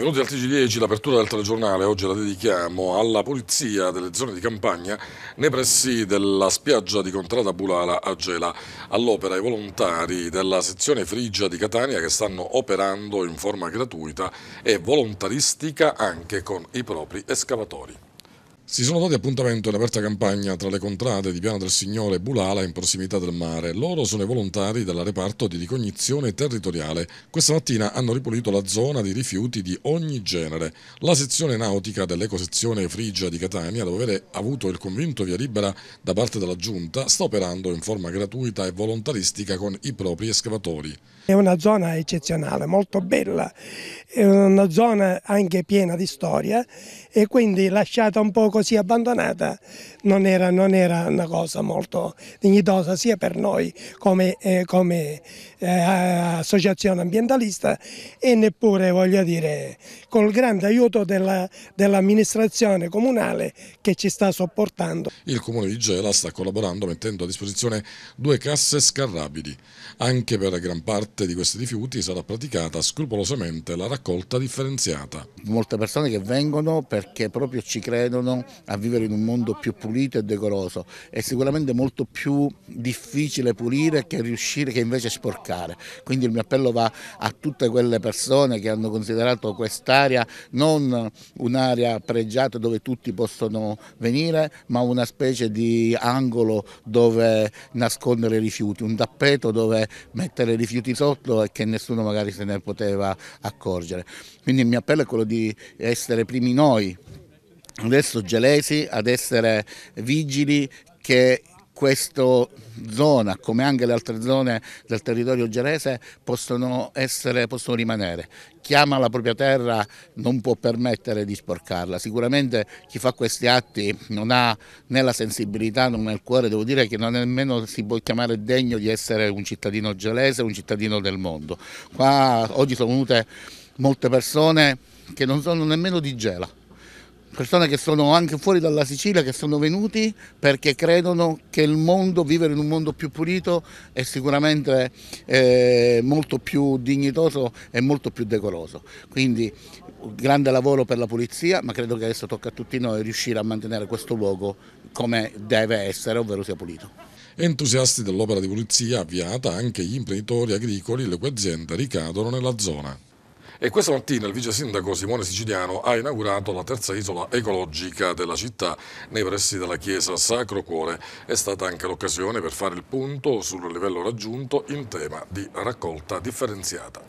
Benvenuti al TG10, l'apertura del telegiornale oggi la dedichiamo alla polizia delle zone di campagna nei pressi della spiaggia di Contrada Bulala a Gela, all'opera i volontari della sezione Frigia di Catania che stanno operando in forma gratuita e volontaristica anche con i propri escavatori. Si sono dati appuntamento in aperta campagna tra le contrade di Piano del Signore e Bulala in prossimità del mare. Loro sono i volontari della reparto di ricognizione territoriale. Questa mattina hanno ripulito la zona di rifiuti di ogni genere. La sezione nautica dell'ecosezione Frigia di Catania, dopo aver avuto il convinto via libera da parte della Giunta, sta operando in forma gratuita e volontaristica con i propri escavatori. È una zona eccezionale, molto bella, è una zona anche piena di storia e quindi lasciata un po' così abbandonata non era, non era una cosa molto dignitosa sia per noi come, eh, come eh, associazione ambientalista e neppure voglio dire col grande aiuto dell'amministrazione dell comunale che ci sta sopportando. Il comune di Gela sta collaborando mettendo a disposizione due casse scarrabili. Anche per gran parte di questi rifiuti sarà praticata scrupolosamente la raccolta differenziata. Molte persone che vengono perché proprio ci credono a vivere in un mondo più pulito e decoroso. È sicuramente molto più difficile pulire che riuscire che invece sporcare toccare. Quindi il mio appello va a tutte quelle persone che hanno considerato quest'area non un'area pregiata dove tutti possono venire, ma una specie di angolo dove nascondere i rifiuti, un tappeto dove mettere i rifiuti sotto e che nessuno magari se ne poteva accorgere. Quindi il mio appello è quello di essere primi noi adesso gelesi ad essere vigili che questa zona, come anche le altre zone del territorio gerese, possono, essere, possono rimanere. Chi ama la propria terra non può permettere di sporcarla. Sicuramente chi fa questi atti non ha né la sensibilità, non ha il cuore, devo dire che non nemmeno si può chiamare degno di essere un cittadino gelese, un cittadino del mondo. Qua oggi sono venute molte persone che non sono nemmeno di Gela persone che sono anche fuori dalla Sicilia, che sono venuti perché credono che il mondo, vivere in un mondo più pulito è sicuramente eh, molto più dignitoso e molto più decoroso. Quindi grande lavoro per la pulizia, ma credo che adesso tocca a tutti noi riuscire a mantenere questo luogo come deve essere, ovvero sia pulito. Entusiasti dell'opera di pulizia avviata anche gli imprenditori agricoli e le cui aziende ricadono nella zona e questa mattina il vice sindaco Simone Siciliano ha inaugurato la terza isola ecologica della città nei pressi della chiesa Sacro Cuore. È stata anche l'occasione per fare il punto sul livello raggiunto in tema di raccolta differenziata.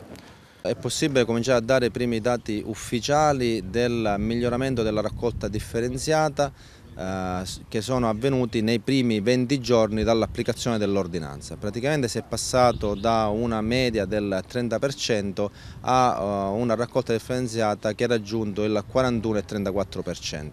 È possibile cominciare a dare i primi dati ufficiali del miglioramento della raccolta differenziata eh, che sono avvenuti nei primi 20 giorni dall'applicazione dell'ordinanza. Praticamente si è passato da una media del 30% a eh, una raccolta differenziata che ha raggiunto il 41,34%.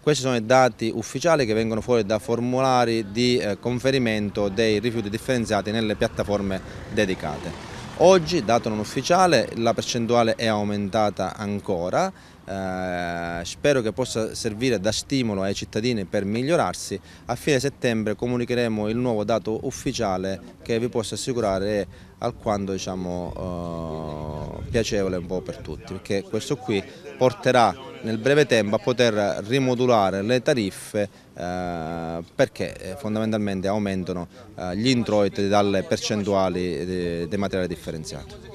Questi sono i dati ufficiali che vengono fuori da formulari di eh, conferimento dei rifiuti differenziati nelle piattaforme dedicate. Oggi, dato non ufficiale, la percentuale è aumentata ancora, eh, spero che possa servire da stimolo ai cittadini per migliorarsi. A fine settembre comunicheremo il nuovo dato ufficiale che vi posso assicurare è alquanto diciamo, eh, piacevole un po' per tutti, perché questo qui porterà nel breve tempo a poter rimodulare le tariffe eh, perché eh, fondamentalmente aumentano eh, gli introiti dalle percentuali dei materiali differenziati.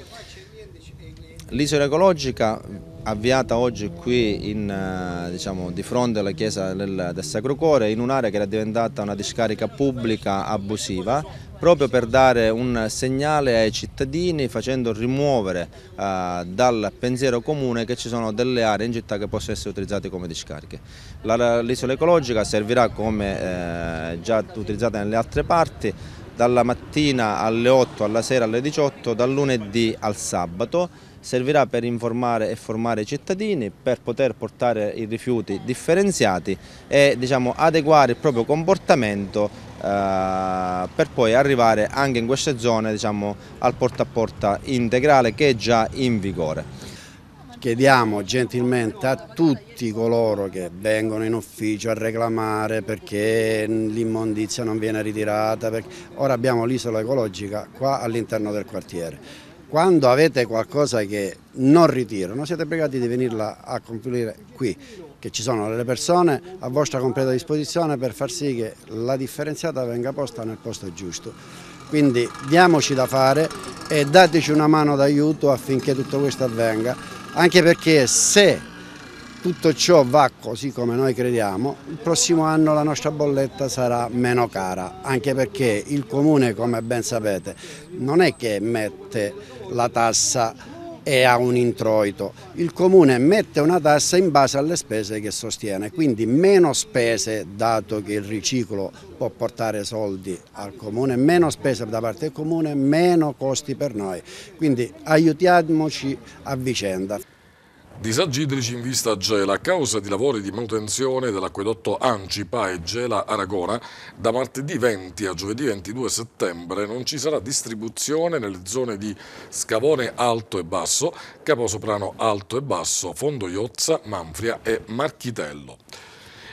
L'isola ecologica avviata oggi qui in, eh, diciamo, di fronte alla chiesa del, del Sacro Cuore in un'area che era diventata una discarica pubblica abusiva proprio per dare un segnale ai cittadini facendo rimuovere eh, dal pensiero comune che ci sono delle aree in città che possono essere utilizzate come discariche. L'isola ecologica servirà come eh, già utilizzata nelle altre parti dalla mattina alle 8, alla sera alle 18, dal lunedì al sabato servirà per informare e formare i cittadini, per poter portare i rifiuti differenziati e diciamo, adeguare il proprio comportamento eh, per poi arrivare anche in queste zone diciamo, al porta a porta integrale che è già in vigore. Chiediamo gentilmente a tutti coloro che vengono in ufficio a reclamare perché l'immondizia non viene ritirata. Perché... Ora abbiamo l'isola ecologica qua all'interno del quartiere quando avete qualcosa che non ritiro, non siete pregati di venirla a complire qui, che ci sono le persone a vostra completa disposizione per far sì che la differenziata venga posta nel posto giusto. Quindi diamoci da fare e dateci una mano d'aiuto affinché tutto questo avvenga, anche perché se tutto ciò va così come noi crediamo, il prossimo anno la nostra bolletta sarà meno cara, anche perché il Comune, come ben sapete, non è che mette la tassa e ha un introito, il Comune mette una tassa in base alle spese che sostiene, quindi meno spese dato che il riciclo può portare soldi al Comune, meno spese da parte del Comune, meno costi per noi, quindi aiutiamoci a vicenda. Disagi idrici in vista a Gela. A causa di lavori di manutenzione dell'acquedotto Ancipa e Gela Aragona, da martedì 20 a giovedì 22 settembre non ci sarà distribuzione nelle zone di Scavone Alto e Basso, Caposoprano Alto e Basso, Fondo Iozza, Manfria e Marchitello.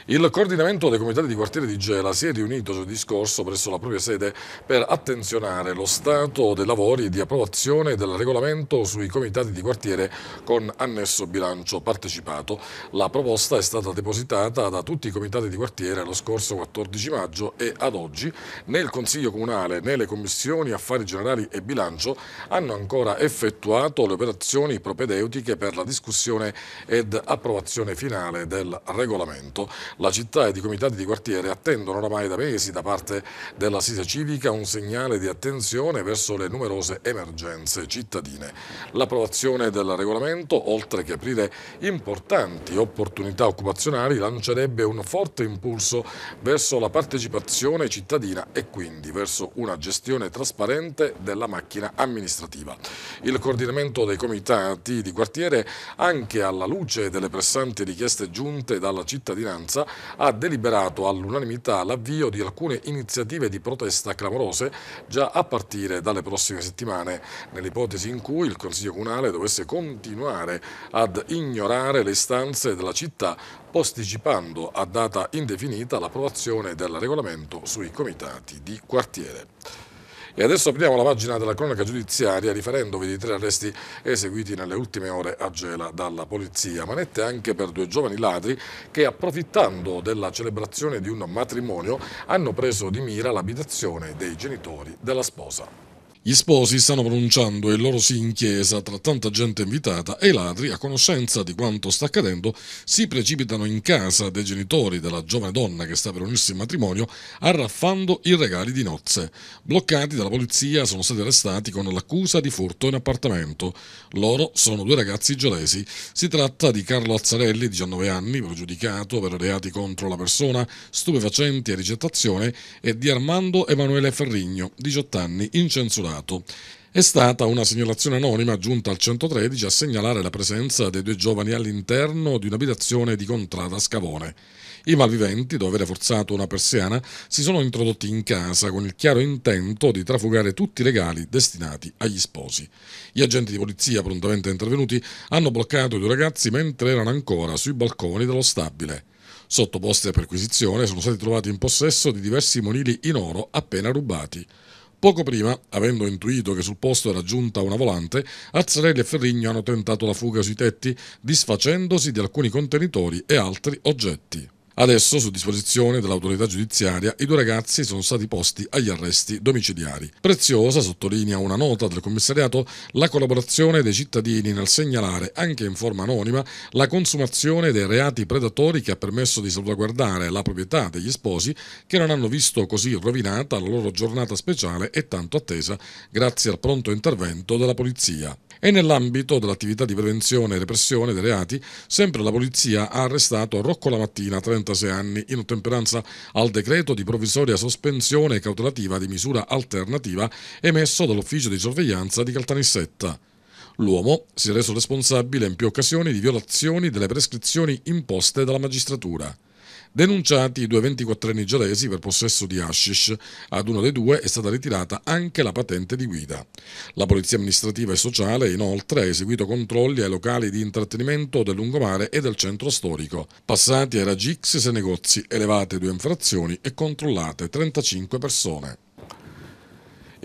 Il coordinamento dei comitati di quartiere di Gela si è riunito giovedì scorso presso la propria sede per attenzionare lo stato dei lavori di approvazione del regolamento sui comitati di quartiere con annesso bilancio partecipato. La proposta è stata depositata da tutti i comitati di quartiere lo scorso 14 maggio e ad oggi né il Consiglio Comunale né le Commissioni Affari Generali e Bilancio hanno ancora effettuato le operazioni propedeutiche per la discussione ed approvazione finale del regolamento. La città ed i comitati di quartiere attendono oramai da mesi da parte dell'assise civica un segnale di attenzione verso le numerose emergenze cittadine. L'approvazione del regolamento, oltre che aprire importanti opportunità occupazionali, lancerebbe un forte impulso verso la partecipazione cittadina e quindi verso una gestione trasparente della macchina amministrativa. Il coordinamento dei comitati di quartiere, anche alla luce delle pressanti richieste giunte dalla cittadinanza, ha deliberato all'unanimità l'avvio di alcune iniziative di protesta clamorose già a partire dalle prossime settimane, nell'ipotesi in cui il Consiglio Comunale dovesse continuare ad ignorare le istanze della città posticipando a data indefinita l'approvazione del regolamento sui comitati di quartiere. E adesso apriamo la pagina della cronaca giudiziaria riferendovi di tre arresti eseguiti nelle ultime ore a Gela dalla polizia. Manette anche per due giovani ladri che approfittando della celebrazione di un matrimonio hanno preso di mira l'abitazione dei genitori della sposa. Gli sposi stanno pronunciando il loro sì in chiesa tra tanta gente invitata e i ladri, a conoscenza di quanto sta accadendo, si precipitano in casa dei genitori della giovane donna che sta per unirsi in matrimonio, arraffando i regali di nozze. Bloccati dalla polizia sono stati arrestati con l'accusa di furto in appartamento. Loro sono due ragazzi gelesi. Si tratta di Carlo Azzarelli, 19 anni, pregiudicato per reati contro la persona, stupefacenti e ricettazione, e di Armando Emanuele Ferrigno, 18 anni, incensurato filmato. È stata una segnalazione anonima giunta al 113 a segnalare la presenza dei due giovani all'interno di un'abitazione di Contrada Scavone. I malviventi, dopo aver forzato una persiana, si sono introdotti in casa con il chiaro intento di trafugare tutti i regali destinati agli sposi. Gli agenti di polizia prontamente intervenuti hanno bloccato i due ragazzi mentre erano ancora sui balconi dello stabile. Sottoposti a perquisizione sono stati trovati in possesso di diversi monili in oro appena rubati. Poco prima, avendo intuito che sul posto era giunta una volante, Azzarelli e Ferrigno hanno tentato la fuga sui tetti, disfacendosi di alcuni contenitori e altri oggetti. Adesso, su disposizione dell'autorità giudiziaria, i due ragazzi sono stati posti agli arresti domiciliari. Preziosa, sottolinea una nota del commissariato, la collaborazione dei cittadini nel segnalare, anche in forma anonima, la consumazione dei reati predatori che ha permesso di salvaguardare la proprietà degli sposi che non hanno visto così rovinata la loro giornata speciale e tanto attesa grazie al pronto intervento della polizia. E nell'ambito dell'attività di prevenzione e repressione dei reati, sempre la polizia ha arrestato Rocco Lamattina, 30 46 anni, in ottemperanza al decreto di provvisoria sospensione cautelativa di misura alternativa emesso dall'ufficio di sorveglianza di Caltanissetta. L'uomo si è reso responsabile in più occasioni di violazioni delle prescrizioni imposte dalla magistratura. Denunciati i due 24enni gelesi per possesso di hashish, ad uno dei due è stata ritirata anche la patente di guida. La Polizia Amministrativa e Sociale inoltre ha eseguito controlli ai locali di intrattenimento del lungomare e del centro storico. Passati ai ragixis e negozi, elevate due infrazioni e controllate 35 persone.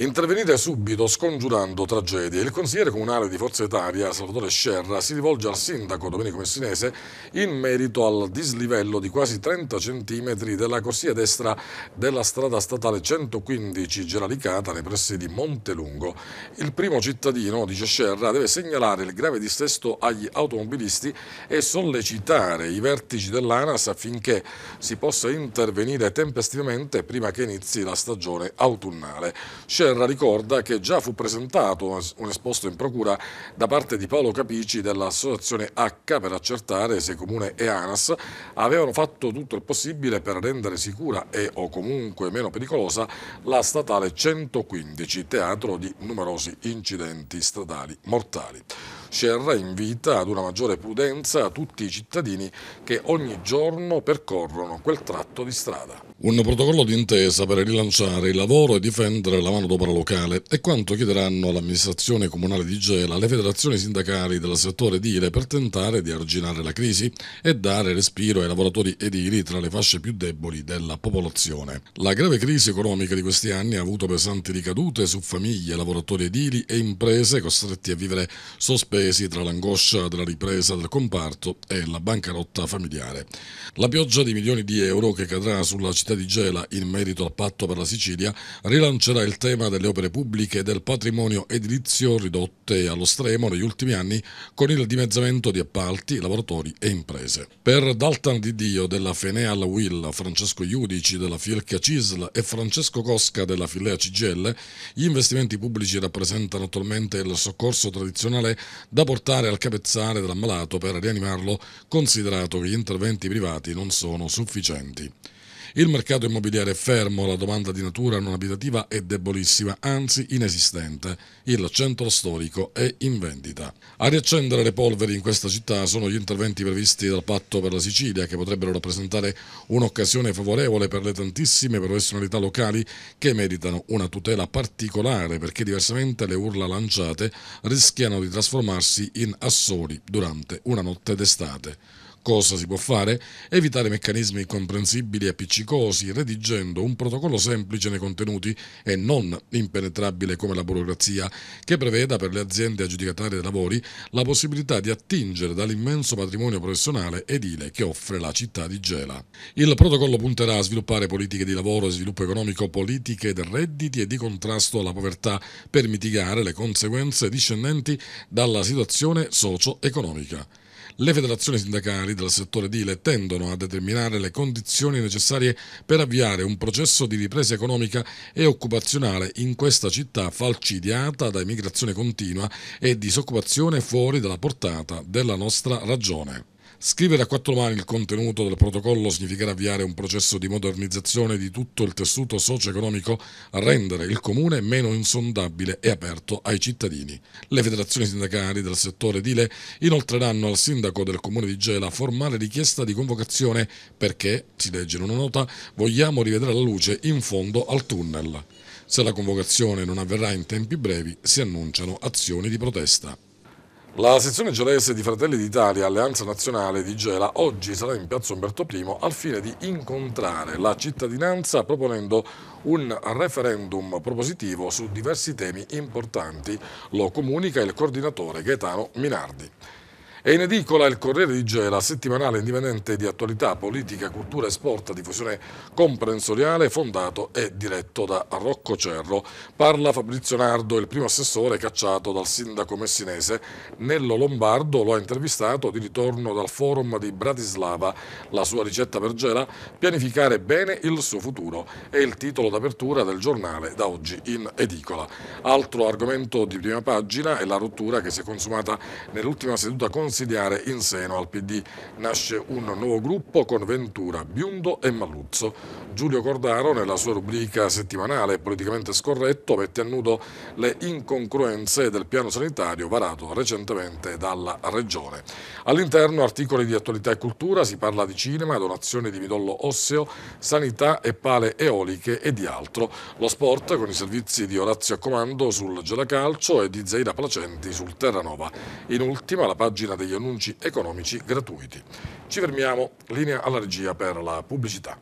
Intervenite subito scongiurando tragedie. Il consigliere comunale di Forza Italia, Salvatore Scerra, si rivolge al sindaco Domenico Messinese in merito al dislivello di quasi 30 cm della corsia destra della strada statale 115 Geralicata nei pressi di Montelungo. Il primo cittadino, dice Scerra, deve segnalare il grave dissesto agli automobilisti e sollecitare i vertici dell'ANAS affinché si possa intervenire tempestivamente prima che inizi la stagione autunnale. Scerra Serra ricorda che già fu presentato un esposto in procura da parte di Paolo Capici dell'associazione H per accertare se Comune e ANAS avevano fatto tutto il possibile per rendere sicura e o comunque meno pericolosa la statale 115, teatro di numerosi incidenti stradali mortali. Scerra invita ad una maggiore prudenza a tutti i cittadini che ogni giorno percorrono quel tratto di strada. Un protocollo d'intesa per rilanciare il lavoro e difendere la manodopera locale è quanto chiederanno all'amministrazione comunale di Gela le federazioni sindacali del settore edile per tentare di arginare la crisi e dare respiro ai lavoratori edili tra le fasce più deboli della popolazione. La grave crisi economica di questi anni ha avuto pesanti ricadute su famiglie, lavoratori edili e imprese costretti a vivere sospesi compresi tra l'angoscia della ripresa del comparto e la bancarotta familiare. La pioggia di milioni di euro che cadrà sulla città di Gela in merito al patto per la Sicilia rilancerà il tema delle opere pubbliche e del patrimonio edilizio ridotte allo stremo negli ultimi anni con il dimezzamento di appalti, lavoratori e imprese. Per Daltan Di Dio della Feneal Will, Francesco Iudici della Fielchia Cisl e Francesco Cosca della Filea CGL, gli investimenti pubblici rappresentano attualmente il soccorso tradizionale da portare al capezzale dell'ammalato per rianimarlo, considerato che gli interventi privati non sono sufficienti. Il mercato immobiliare è fermo, la domanda di natura non abitativa è debolissima, anzi inesistente. Il centro storico è in vendita. A riaccendere le polveri in questa città sono gli interventi previsti dal patto per la Sicilia che potrebbero rappresentare un'occasione favorevole per le tantissime professionalità locali che meritano una tutela particolare perché diversamente le urla lanciate rischiano di trasformarsi in assoli durante una notte d'estate. Cosa si può fare? Evitare meccanismi incomprensibili e appiccicosi, redigendo un protocollo semplice nei contenuti e non impenetrabile come la burocrazia, che preveda per le aziende aggiudicatarie dei lavori la possibilità di attingere dall'immenso patrimonio professionale edile che offre la città di Gela. Il protocollo punterà a sviluppare politiche di lavoro e sviluppo economico, politiche del redditi e di contrasto alla povertà per mitigare le conseguenze discendenti dalla situazione socio-economica. Le federazioni sindacali del settore edile tendono a determinare le condizioni necessarie per avviare un processo di ripresa economica e occupazionale in questa città falcidiata da emigrazione continua e disoccupazione fuori dalla portata della nostra ragione. Scrivere a quattro mani il contenuto del protocollo significherà avviare un processo di modernizzazione di tutto il tessuto socio-economico, rendere il comune meno insondabile e aperto ai cittadini. Le federazioni sindacali del settore edile inoltreranno al sindaco del comune di Gela formale richiesta di convocazione perché, si legge in una nota, vogliamo rivedere la luce in fondo al tunnel. Se la convocazione non avverrà in tempi brevi, si annunciano azioni di protesta. La sezione gelese di Fratelli d'Italia Alleanza Nazionale di Gela oggi sarà in piazza Umberto I al fine di incontrare la cittadinanza proponendo un referendum propositivo su diversi temi importanti, lo comunica il coordinatore Gaetano Minardi. E in edicola il Corriere di Gela, settimanale indipendente di attualità, politica, cultura e sport diffusione comprensoriale, fondato e diretto da Rocco Cerro. Parla Fabrizio Nardo, il primo assessore cacciato dal sindaco messinese. Nello Lombardo lo ha intervistato di ritorno dal forum di Bratislava. La sua ricetta per Gela, pianificare bene il suo futuro, è il titolo d'apertura del giornale da oggi in edicola. Altro argomento di prima pagina è la rottura che si è consumata nell'ultima seduta consigliere consigliare in seno al PD. Nasce un nuovo gruppo con Ventura, Biundo e Malluzzo. Giulio Cordaro nella sua rubrica settimanale Politicamente scorretto mette a nudo le incongruenze del piano sanitario varato recentemente dalla Regione. All'interno articoli di attualità e cultura, si parla di cinema, donazioni di midollo osseo, sanità e pale eoliche e di altro. Lo sport con i servizi di Orazio a Comando sul Gelacalcio e di Zeira Placenti sul Terranova. In ultima la pagina degli annunci economici gratuiti. Ci fermiamo, linea alla regia per la pubblicità.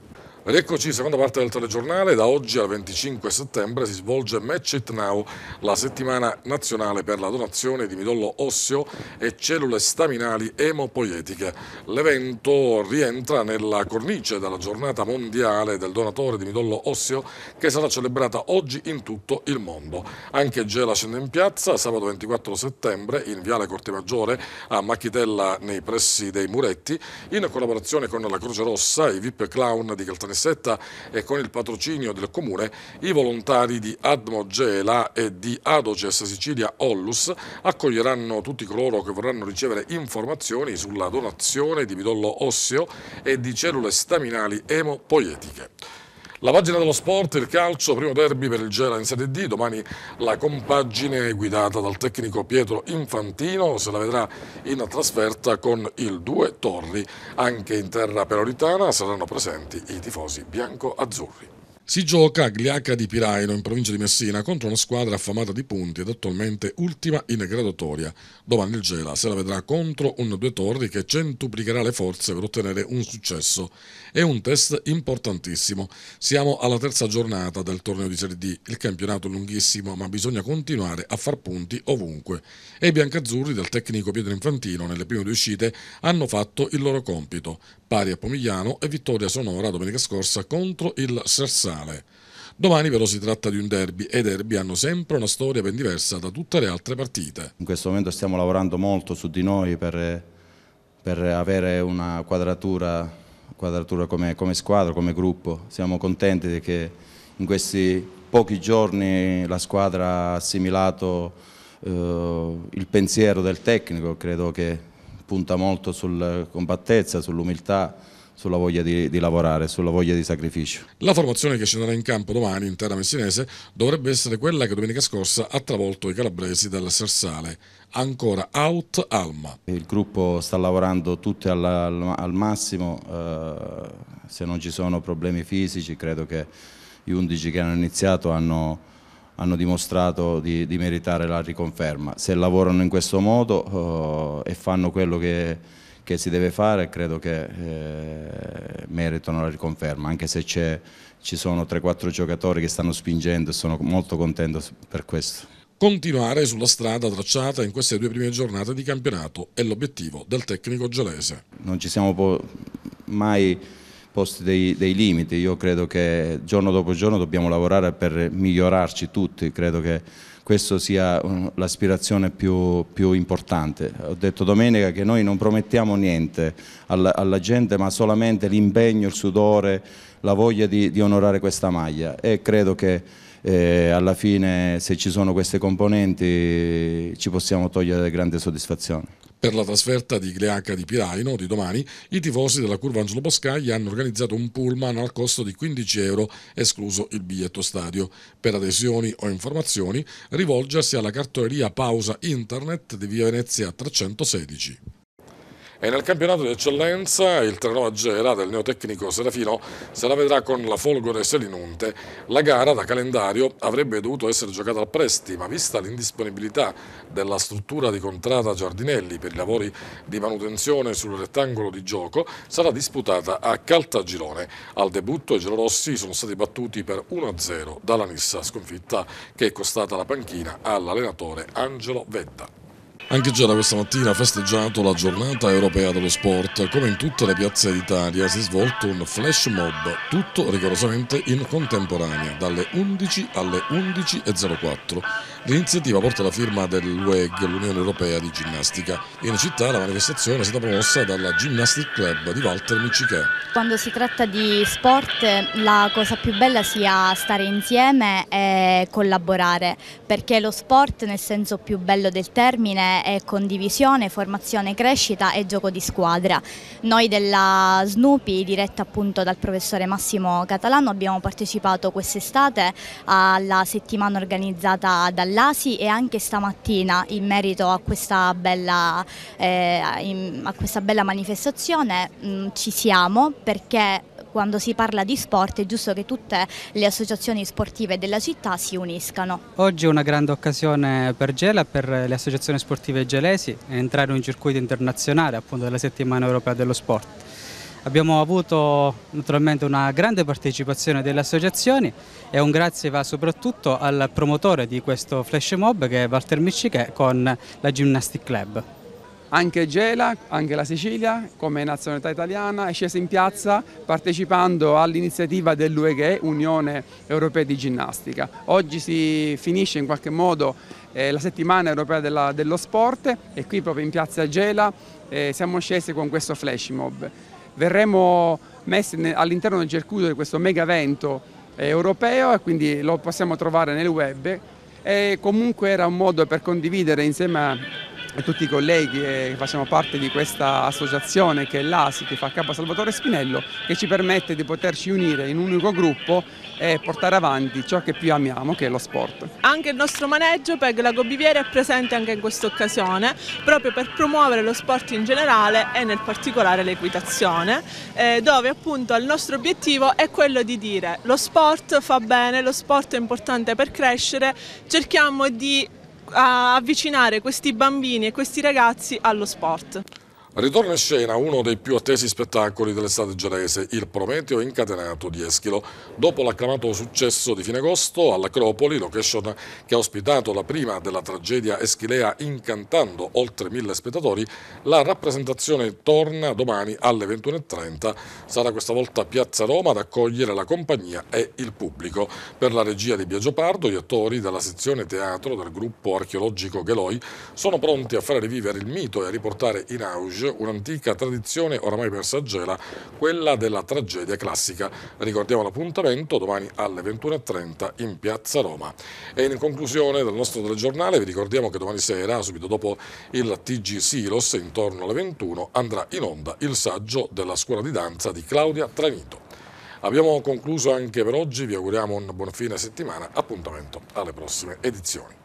Ed eccoci, seconda parte del telegiornale. Da oggi al 25 settembre si svolge Match It Now, la settimana nazionale per la donazione di midollo osseo e cellule staminali emopoietiche. L'evento rientra nella cornice della giornata mondiale del donatore di midollo osseo che sarà celebrata oggi in tutto il mondo. Anche Gela scende in piazza sabato 24 settembre in Viale Corte Maggiore a Macchitella nei pressi dei Muretti in collaborazione con la Croce Rossa, i VIP Clown di Caltanissima Caltanissetta e con il patrocinio del Comune i volontari di Admogela e di Adoces Sicilia Ollus accoglieranno tutti coloro che vorranno ricevere informazioni sulla donazione di midollo osseo e di cellule staminali emopoietiche. La pagina dello sport, il calcio, primo derby per il Gela in Serie D, domani la compagine guidata dal tecnico Pietro Infantino se la vedrà in trasferta con il Due Torri. Anche in terra peloritana saranno presenti i tifosi bianco-azzurri. Si gioca a Gliaca di Piraino, in provincia di Messina, contro una squadra affamata di punti ed attualmente ultima in graduatoria. Domani il Gela se la vedrà contro un Due Torri che centuplicherà le forze per ottenere un successo. È un test importantissimo. Siamo alla terza giornata del torneo di Serie D. Il campionato è lunghissimo, ma bisogna continuare a far punti ovunque. E i biancazzurri del tecnico Pietro Infantino, nelle prime due uscite, hanno fatto il loro compito. Pari a Pomigliano e vittoria sonora domenica scorsa contro il Sersano finale. Domani però si tratta di un derby e i derby hanno sempre una storia ben diversa da tutte le altre partite. In questo momento stiamo lavorando molto su di noi per, per avere una quadratura, quadratura come, come, squadra, come gruppo. Siamo contenti che in questi pochi giorni la squadra ha assimilato eh, il pensiero del tecnico, credo che punta molto sulla compattezza, sull'umiltà sulla voglia di, di, lavorare, sulla voglia di sacrificio. La formazione che scenderà in campo domani in terra messinese dovrebbe essere quella che domenica scorsa ha travolto i calabresi dal Sersale. Ancora out Alma. Il gruppo sta lavorando tutti al, al, al massimo, eh, se non ci sono problemi fisici credo che gli undici che hanno iniziato hanno, hanno dimostrato di, di, meritare la riconferma. Se lavorano in questo modo eh, e fanno quello che che si deve fare credo che eh, meritano la riconferma, anche se ci sono 3-4 giocatori che stanno spingendo e sono molto contento per questo. Continuare sulla strada tracciata in queste due prime giornate di campionato è l'obiettivo del tecnico gelese. Non ci siamo mai posti dei, dei, limiti, io credo che giorno dopo giorno dobbiamo lavorare per migliorarci tutti, credo che questa sia uh, l'aspirazione più, più, importante. Ho detto domenica che noi non promettiamo niente alla, alla gente ma solamente l'impegno, il sudore, la voglia di, di, onorare questa maglia e credo che eh, alla fine se ci sono queste componenti ci possiamo togliere grande soddisfazione. Per la trasferta di Gleaca di Piraino di domani, i tifosi della curva Angelo Boscaglia hanno organizzato un pullman al costo di 15 euro, escluso il biglietto stadio. Per adesioni o informazioni rivolgersi alla cartoleria Pausa Internet di Via Venezia 316. E nel campionato di eccellenza il Terranova Gera del neotecnico Serafino se la vedrà con la Folgore Selinunte. La gara da calendario avrebbe dovuto essere giocata a Presti, ma vista l'indisponibilità della struttura di Contrada Giardinelli per i lavori di manutenzione sul rettangolo di gioco, sarà disputata a Caltagirone. Al debutto i gelorossi sono stati battuti per 1-0 dalla Nissa, sconfitta che è costata la panchina all'allenatore Angelo Vedda. Anche già da questa mattina festeggiato la giornata europea dello sport, come in tutte le piazze d'Italia si è svolto un flash mob, tutto rigorosamente in contemporanea, dalle 11 alle 11.04. L'iniziativa porta la firma dell'UEG, l'Unione Europea di Ginnastica. In città la manifestazione è stata promossa dalla Gymnastic Club di Walter Micichè. Quando si tratta di sport la cosa più bella sia stare insieme e collaborare, perché lo sport nel senso più bello del termine è condivisione, formazione, crescita e gioco di squadra. Noi della Snoopy, diretta appunto dal professore Massimo Catalano, abbiamo partecipato quest'estate alla settimana organizzata dalla all'ASI e anche stamattina in merito a questa bella, eh, in, a questa bella manifestazione mh, mm, ci siamo perché quando si parla di sport è giusto che tutte le associazioni sportive della città si uniscano. Oggi è una grande occasione per Gela per le associazioni sportive gelesi entrare in un circuito internazionale appunto della settimana europea dello sport Abbiamo avuto naturalmente una grande partecipazione delle associazioni e un grazie va soprattutto al promotore di questo flash mob che è Walter Miccichè con la Gymnastic Club. Anche Gela, anche la Sicilia, come nazionalità italiana, è scesa in piazza partecipando all'iniziativa dell'UEGE, Unione Europea di Ginnastica. Oggi si finisce in qualche modo eh, la settimana europea della, dello sport e qui proprio in piazza Gela eh, siamo scesi con questo flash mob verremo messi all'interno del circuito di questo mega evento eh, europeo e quindi lo possiamo trovare nel web e comunque era un modo per condividere insieme e tutti i colleghi eh, che facciamo parte di questa associazione che è l'ASI, che fa capo a Salvatore Spinello, che ci permette di poterci unire in un unico gruppo e portare avanti ciò che più amiamo, che è lo sport. Anche il nostro maneggio PEG Lago Biviera è presente anche in questa occasione, proprio per promuovere lo sport in generale e nel particolare l'equitazione, eh, dove appunto il nostro obiettivo è quello di dire lo sport fa bene, lo sport è importante per crescere, cerchiamo di a avvicinare questi bambini e questi ragazzi allo sport. Ritorna in scena uno dei più attesi spettacoli dell'estate gerese, il Prometeo incatenato di Eschilo. Dopo l'acclamato successo di fine agosto all'Acropoli, location che ha ospitato la prima della tragedia eschilea incantando oltre mille spettatori, la rappresentazione torna domani alle 21.30. Sarà questa volta Piazza Roma ad accogliere la compagnia e il pubblico. Per la regia di Biagio Pardo, gli attori della sezione teatro del gruppo archeologico Geloi sono pronti a fare rivivere il mito e a riportare in auge un'antica tradizione oramai persaggera, quella della tragedia classica. Ricordiamo l'appuntamento domani alle 21.30 in Piazza Roma. E in conclusione del nostro telegiornale vi ricordiamo che domani sera, subito dopo il TG Silos, intorno alle 21, andrà in onda il saggio della scuola di danza di Claudia Tranito. Abbiamo concluso anche per oggi, vi auguriamo un buon fine settimana, appuntamento alle prossime edizioni.